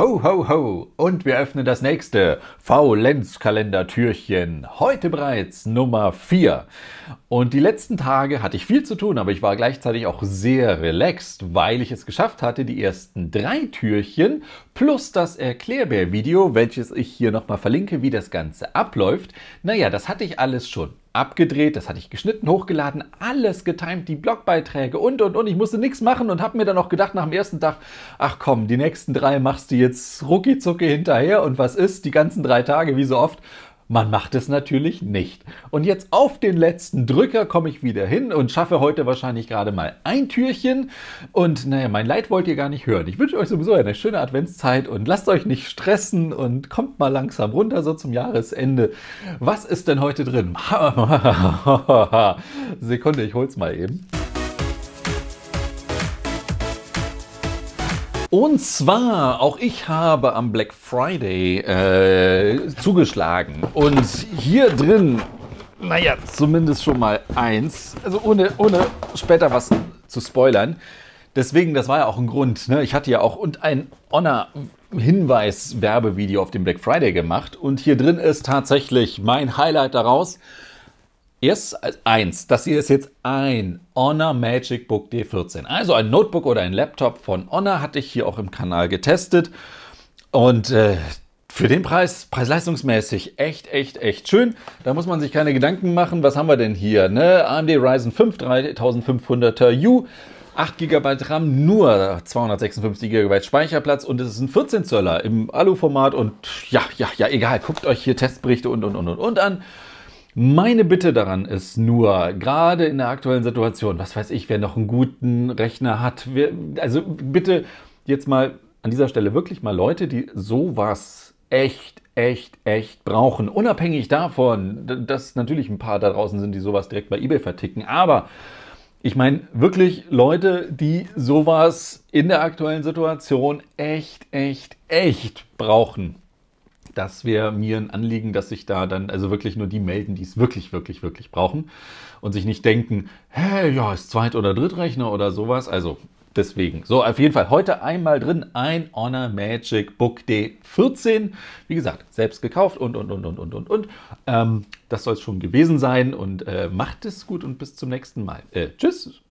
Ho, ho, ho! Und wir öffnen das nächste Faulenzkalender-Türchen. Heute bereits Nummer 4. Und die letzten Tage hatte ich viel zu tun, aber ich war gleichzeitig auch sehr relaxed, weil ich es geschafft hatte, die ersten drei Türchen plus das Erklärbär-Video, welches ich hier nochmal verlinke, wie das Ganze abläuft. Naja, das hatte ich alles schon abgedreht, das hatte ich geschnitten, hochgeladen, alles getimt, die Blogbeiträge und und und. Ich musste nichts machen und habe mir dann auch gedacht nach dem ersten Tag, ach komm, die nächsten drei machst du jetzt rucki zucki hinterher und was ist? Die ganzen drei Tage, wie so oft, man macht es natürlich nicht. Und jetzt auf den letzten Drücker komme ich wieder hin und schaffe heute wahrscheinlich gerade mal ein Türchen. Und naja, mein Leid wollt ihr gar nicht hören. Ich wünsche euch sowieso eine schöne Adventszeit und lasst euch nicht stressen und kommt mal langsam runter so zum Jahresende. Was ist denn heute drin? Sekunde, ich hol's mal eben. Und zwar, auch ich habe am Black Friday äh, zugeschlagen. Und hier drin, naja, zumindest schon mal eins. Also ohne, ohne später was zu spoilern. Deswegen, das war ja auch ein Grund. Ne? Ich hatte ja auch und ein Honor Hinweis-Werbevideo auf dem Black Friday gemacht. Und hier drin ist tatsächlich mein Highlight daraus. Erst als eins, das hier ist jetzt ein Honor Magic Book D14. Also ein Notebook oder ein Laptop von Honor hatte ich hier auch im Kanal getestet. Und äh, für den Preis, preis-leistungsmäßig, echt, echt, echt schön. Da muss man sich keine Gedanken machen, was haben wir denn hier? Ne? AMD Ryzen 5 3500er U. 8 GB RAM, nur 256 GB Speicherplatz und es ist ein 14 Zöller im Aluformat und ja, ja, ja, egal. Guckt euch hier Testberichte und und und und an. Meine Bitte daran ist nur, gerade in der aktuellen Situation, was weiß ich, wer noch einen guten Rechner hat, wer, also bitte jetzt mal an dieser Stelle wirklich mal Leute, die sowas echt, echt, echt brauchen. Unabhängig davon, dass natürlich ein paar da draußen sind, die sowas direkt bei eBay verticken, aber ich meine wirklich Leute, die sowas in der aktuellen Situation echt, echt, echt brauchen das wäre mir ein Anliegen, dass sich da dann also wirklich nur die melden, die es wirklich, wirklich, wirklich brauchen und sich nicht denken, hey, ja, ist Zweit- oder Drittrechner oder sowas. Also deswegen. So, auf jeden Fall heute einmal drin ein Honor Magic Book D14. Wie gesagt, selbst gekauft und, und, und, und, und, und, und. Ähm, das soll es schon gewesen sein und äh, macht es gut und bis zum nächsten Mal. Äh, tschüss.